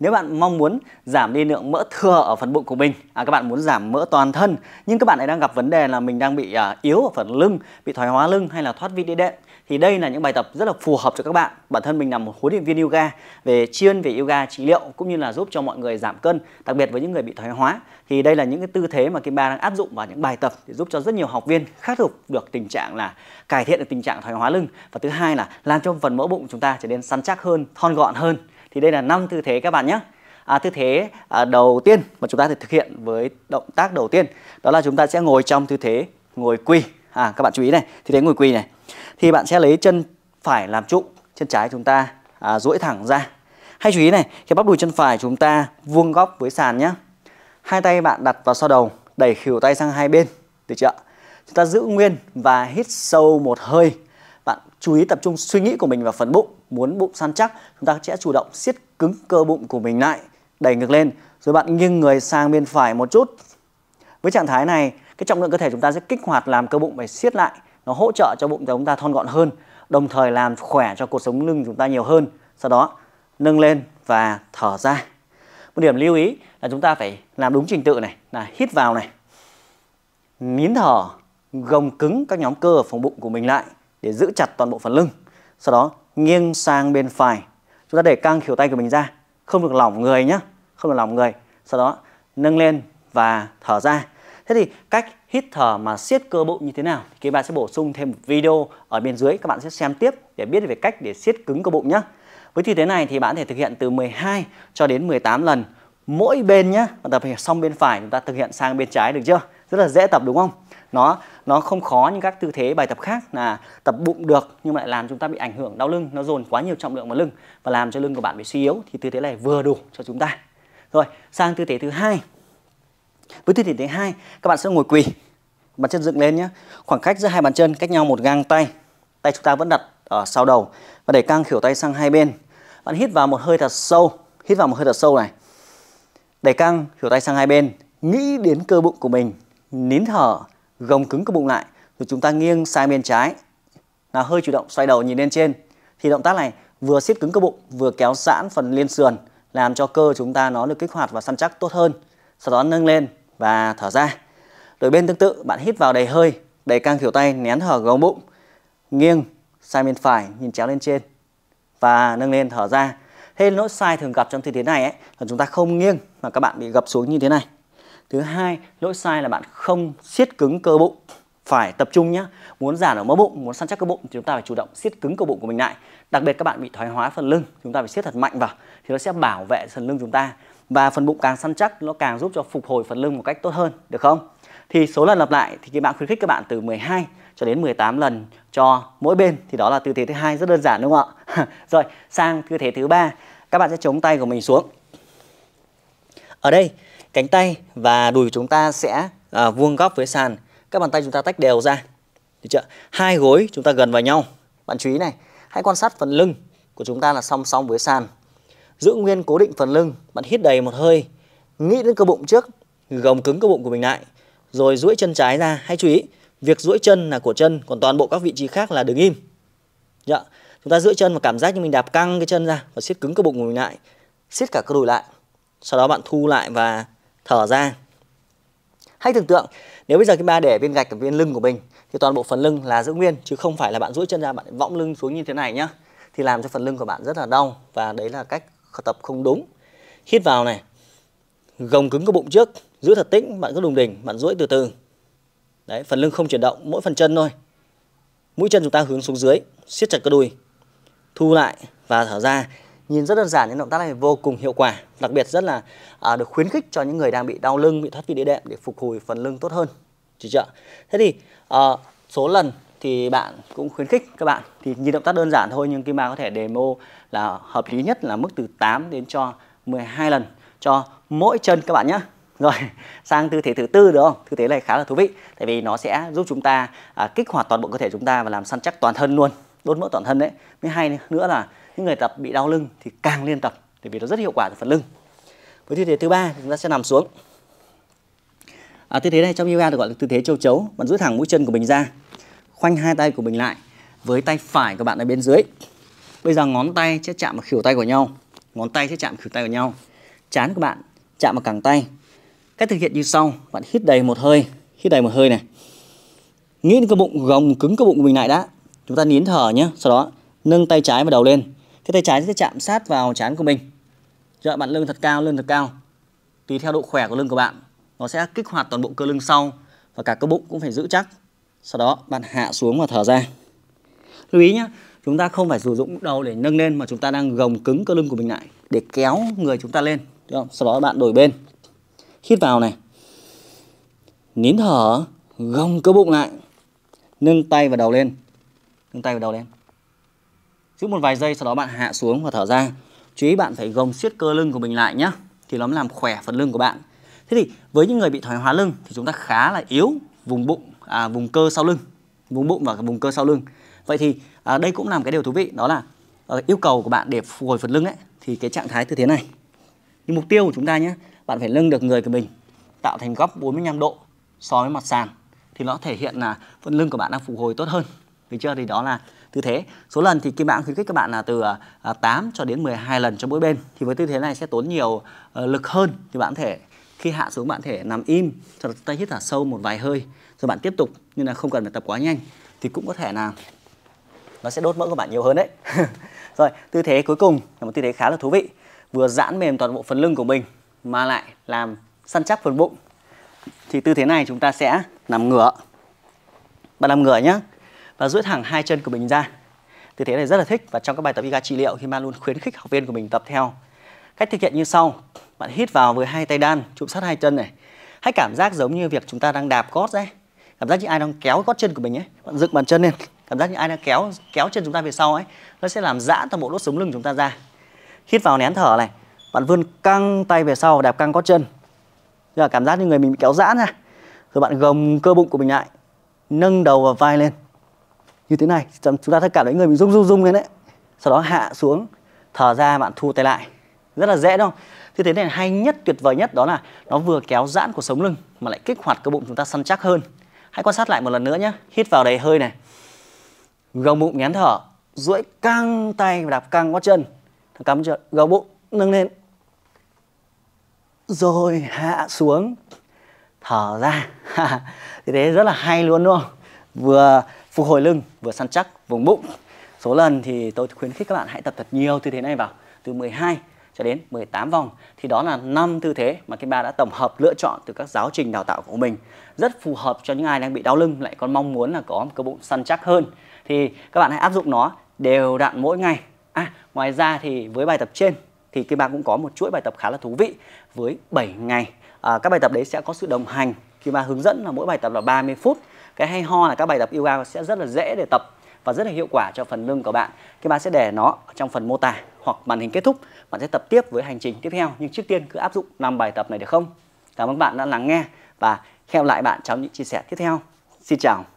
Nếu bạn mong muốn giảm đi lượng mỡ thừa ở phần bụng của mình, à, các bạn muốn giảm mỡ toàn thân nhưng các bạn lại đang gặp vấn đề là mình đang bị à, yếu ở phần lưng, bị thoái hóa lưng hay là thoát vị đĩa đệm thì đây là những bài tập rất là phù hợp cho các bạn. Bản thân mình là một huấn luyện viên yoga về chuyên về yoga trị liệu cũng như là giúp cho mọi người giảm cân, đặc biệt với những người bị thoái hóa. Thì đây là những cái tư thế mà Kim Ba đang áp dụng vào những bài tập để giúp cho rất nhiều học viên khắc phục được tình trạng là cải thiện được tình trạng thoái hóa lưng và thứ hai là làm cho phần mỡ bụng chúng ta trở nên săn chắc hơn, thon gọn hơn. Thì đây là năm tư thế các bạn nhé. À, tư thế à, đầu tiên mà chúng ta thực hiện với động tác đầu tiên đó là chúng ta sẽ ngồi trong tư thế ngồi quỳ. À, các bạn chú ý này, tư thế ngồi quỳ này. Thì bạn sẽ lấy chân phải làm trụ, chân trái chúng ta à, duỗi thẳng ra. Hay chú ý này, khi bắp đùi chân phải chúng ta vuông góc với sàn nhé. Hai tay bạn đặt vào sau đầu, đẩy khỉu tay sang hai bên, được chưa? Chúng ta giữ nguyên và hít sâu một hơi bạn chú ý tập trung suy nghĩ của mình vào phần bụng muốn bụng săn chắc chúng ta sẽ chủ động siết cứng cơ bụng của mình lại đẩy ngược lên rồi bạn nghiêng người sang bên phải một chút với trạng thái này cái trọng lượng cơ thể chúng ta sẽ kích hoạt làm cơ bụng phải siết lại nó hỗ trợ cho bụng chúng ta thon gọn hơn đồng thời làm khỏe cho cuộc sống lưng chúng ta nhiều hơn sau đó nâng lên và thở ra một điểm lưu ý là chúng ta phải làm đúng trình tự này là hít vào này nín thở gồng cứng các nhóm cơ ở phòng bụng của mình lại để giữ chặt toàn bộ phần lưng. Sau đó nghiêng sang bên phải. Chúng ta để căng khuỷu tay của mình ra, không được lỏng người nhé, không được lỏng người. Sau đó nâng lên và thở ra. Thế thì cách hít thở mà siết cơ bụng như thế nào? Thì bạn sẽ bổ sung thêm một video ở bên dưới các bạn sẽ xem tiếp để biết về cách để siết cứng cơ bụng nhé. Với tư thế này thì bạn có thể thực hiện từ 12 cho đến 18 lần mỗi bên nhé. tập xong bên phải chúng ta thực hiện sang bên trái được chưa? Rất là dễ tập đúng không? nó nó không khó như các tư thế bài tập khác là tập bụng được nhưng mà lại làm chúng ta bị ảnh hưởng đau lưng nó dồn quá nhiều trọng lượng vào lưng và làm cho lưng của bạn bị suy yếu thì tư thế này vừa đủ cho chúng ta rồi sang tư thế thứ hai với tư thế thứ hai các bạn sẽ ngồi quỳ bàn chân dựng lên nhé khoảng cách giữa hai bàn chân cách nhau một gang tay tay chúng ta vẫn đặt ở sau đầu và để căng khỉu tay sang hai bên bạn hít vào một hơi thật sâu hít vào một hơi thật sâu này đẩy căng khỉu tay sang hai bên nghĩ đến cơ bụng của mình nín thở gồng cứng cơ bụng lại rồi chúng ta nghiêng sang bên trái là hơi chủ động xoay đầu nhìn lên trên thì động tác này vừa siết cứng cơ bụng vừa kéo giãn phần liên sườn làm cho cơ chúng ta nó được kích hoạt và săn chắc tốt hơn sau đó nâng lên và thở ra rồi bên tương tự bạn hít vào đầy hơi đầy căng kiểu tay nén thở gồng bụng nghiêng sang bên phải nhìn chéo lên trên và nâng lên thở ra hết lỗi sai thường gặp trong tư thế này ấy, là chúng ta không nghiêng mà các bạn bị gập xuống như thế này Thứ hai, lỗi sai là bạn không siết cứng cơ bụng. Phải tập trung nhé. Muốn giảm ở mỡ bụng, muốn săn chắc cơ bụng thì chúng ta phải chủ động siết cứng cơ bụng của mình lại. Đặc biệt các bạn bị thoái hóa phần lưng, chúng ta phải siết thật mạnh vào thì nó sẽ bảo vệ phần lưng chúng ta. Và phần bụng càng săn chắc nó càng giúp cho phục hồi phần lưng một cách tốt hơn, được không? Thì số lần lặp lại thì các bạn khuyến khích các bạn từ 12 cho đến 18 lần cho mỗi bên thì đó là tư thế thứ hai rất đơn giản đúng không ạ? Rồi, sang tư thế thứ ba, các bạn sẽ chống tay của mình xuống. Ở đây cánh tay và đùi của chúng ta sẽ à, vuông góc với sàn các bàn tay chúng ta tách đều ra được chưa hai gối chúng ta gần vào nhau bạn chú ý này hãy quan sát phần lưng của chúng ta là song song với sàn giữ nguyên cố định phần lưng bạn hít đầy một hơi nghĩ đến cơ bụng trước gồng cứng cơ bụng của mình lại rồi duỗi chân trái ra hãy chú ý việc duỗi chân là của chân còn toàn bộ các vị trí khác là đứng im dạ. chúng ta duỗi chân và cảm giác như mình đạp căng cái chân ra và siết cứng cơ bụng của mình lại siết cả cơ đùi lại sau đó bạn thu lại và thở ra hãy tưởng tượng nếu bây giờ các bạn để viên gạch ở viên lưng của mình thì toàn bộ phần lưng là giữ nguyên chứ không phải là bạn duỗi chân ra bạn võng lưng xuống như thế này nhá thì làm cho phần lưng của bạn rất là đau và đấy là cách tập không đúng hít vào này gồng cứng cái bụng trước giữ thật tĩnh bạn cứ đùng đỉnh bạn duỗi từ từ đấy phần lưng không chuyển động mỗi phần chân thôi mũi chân chúng ta hướng xuống dưới siết chặt cơ đùi thu lại và thở ra nhìn rất đơn giản nhưng động tác này vô cùng hiệu quả đặc biệt rất là à, được khuyến khích cho những người đang bị đau lưng bị thoát vị đĩa đệm để phục hồi phần lưng tốt hơn chị chưa thế thì à, số lần thì bạn cũng khuyến khích các bạn thì nhìn động tác đơn giản thôi nhưng kim ba có thể demo là hợp lý nhất là mức từ 8 đến cho 12 lần cho mỗi chân các bạn nhé rồi sang tư thế thứ tư được không tư thế này khá là thú vị tại vì nó sẽ giúp chúng ta à, kích hoạt toàn bộ cơ thể chúng ta và làm săn chắc toàn thân luôn đốt mỡ toàn thân đấy mới hay nữa là những người tập bị đau lưng thì càng liên tập tại vì nó rất hiệu quả cho phần lưng với tư thế thứ ba chúng ta sẽ nằm xuống à, tư thế này trong yoga được gọi là tư thế châu chấu bạn duỗi thẳng mũi chân của mình ra khoanh hai tay của mình lại với tay phải của bạn ở bên dưới bây giờ ngón tay sẽ chạm vào khỉu tay của nhau ngón tay sẽ chạm khỉu tay của nhau chán của bạn chạm vào cẳng tay cách thực hiện như sau bạn hít đầy một hơi hít đầy một hơi này nghĩ đến cái bụng gồng cứng cái bụng của mình lại đã chúng ta nín thở nhé sau đó nâng tay trái và đầu lên cái tay trái sẽ chạm sát vào chán của mình Giờ dạ, bạn lưng thật cao lưng thật cao tùy theo độ khỏe của lưng của bạn nó sẽ kích hoạt toàn bộ cơ lưng sau và cả cơ bụng cũng phải giữ chắc sau đó bạn hạ xuống và thở ra lưu ý nhé chúng ta không phải sử dụng đầu để nâng lên mà chúng ta đang gồng cứng cơ lưng của mình lại để kéo người chúng ta lên không? sau đó bạn đổi bên hít vào này nín thở gồng cơ bụng lại nâng tay và đầu lên nâng tay và đầu lên giữ một vài giây sau đó bạn hạ xuống và thở ra chú ý bạn phải gồng siết cơ lưng của mình lại nhé thì nó mới làm khỏe phần lưng của bạn thế thì với những người bị thoái hóa lưng thì chúng ta khá là yếu vùng bụng à, vùng cơ sau lưng vùng bụng và vùng cơ sau lưng vậy thì à, đây cũng làm cái điều thú vị đó là à, yêu cầu của bạn để phục hồi phần lưng ấy thì cái trạng thái tư thế này như mục tiêu của chúng ta nhé bạn phải nâng được người của mình tạo thành góc 45 độ so với mặt sàn thì nó thể hiện là phần lưng của bạn đang phục hồi tốt hơn vì chưa thì đó là tư thế. Số lần thì Kim bạn khuyến khích các bạn là từ 8 à, à, cho đến 12 lần cho mỗi bên. Thì với tư thế này sẽ tốn nhiều ờ, lực hơn thì bạn thể khi hạ xuống bạn thể nằm im cho tay hít thở sâu một vài hơi rồi bạn tiếp tục nhưng là không cần phải tập quá nhanh thì cũng có thể là nó sẽ đốt mỡ của bạn nhiều hơn đấy rồi tư thế cuối cùng là một tư thế khá là thú vị vừa giãn mềm toàn bộ phần lưng của mình mà lại làm săn chắc phần bụng thì tư thế này chúng ta sẽ nằm ngửa bạn nằm ngửa nhé và duỗi thẳng hai chân của mình ra. Tư thế này rất là thích và trong các bài tập yoga trị liệu thì man luôn khuyến khích học viên của mình tập theo. Cách thực hiện như sau. Bạn hít vào với hai tay đan, chụm sát hai chân này. Hãy cảm giác giống như việc chúng ta đang đạp gót đấy. Cảm giác như ai đang kéo gót chân của mình ấy. Bạn dựng bàn chân lên, cảm giác như ai đang kéo kéo chân chúng ta về sau ấy. Nó sẽ làm giãn toàn bộ đốt sống lưng chúng ta ra. Hít vào nén thở này. Bạn vươn căng tay về sau đạp căng gót chân. Giờ cảm giác như người mình bị kéo giãn ra. Rồi bạn gồng cơ bụng của mình lại. Nâng đầu và vai lên như thế này chúng ta sẽ cảm thấy người mình rung rung rung lên đấy sau đó hạ xuống thở ra bạn thu tay lại rất là dễ đúng không Thì thế này hay nhất tuyệt vời nhất đó là nó vừa kéo giãn của sống lưng mà lại kích hoạt cơ bụng chúng ta săn chắc hơn hãy quan sát lại một lần nữa nhé hít vào đầy hơi này gồng bụng ngắn thở duỗi căng tay và đạp căng gót chân cắm chân gồng bụng nâng lên rồi hạ xuống thở ra thì thế rất là hay luôn đúng không vừa phục hồi lưng, vừa săn chắc vùng bụng. Số lần thì tôi khuyến khích các bạn hãy tập thật nhiều tư thế này vào, từ 12 cho đến 18 vòng thì đó là 5 tư thế mà Kim Ba đã tổng hợp lựa chọn từ các giáo trình đào tạo của mình rất phù hợp cho những ai đang bị đau lưng lại còn mong muốn là có một cơ bụng săn chắc hơn thì các bạn hãy áp dụng nó đều đặn mỗi ngày à ngoài ra thì với bài tập trên thì Kim Ba cũng có một chuỗi bài tập khá là thú vị với 7 ngày à, các bài tập đấy sẽ có sự đồng hành Kim Ba hướng dẫn là mỗi bài tập là 30 phút cái hay ho là các bài tập yoga sẽ rất là dễ để tập và rất là hiệu quả cho phần lưng của bạn thì bạn sẽ để nó trong phần mô tả hoặc màn hình kết thúc bạn sẽ tập tiếp với hành trình tiếp theo nhưng trước tiên cứ áp dụng 5 bài tập này được không cảm ơn bạn đã lắng nghe và hẹn lại bạn trong những chia sẻ tiếp theo xin chào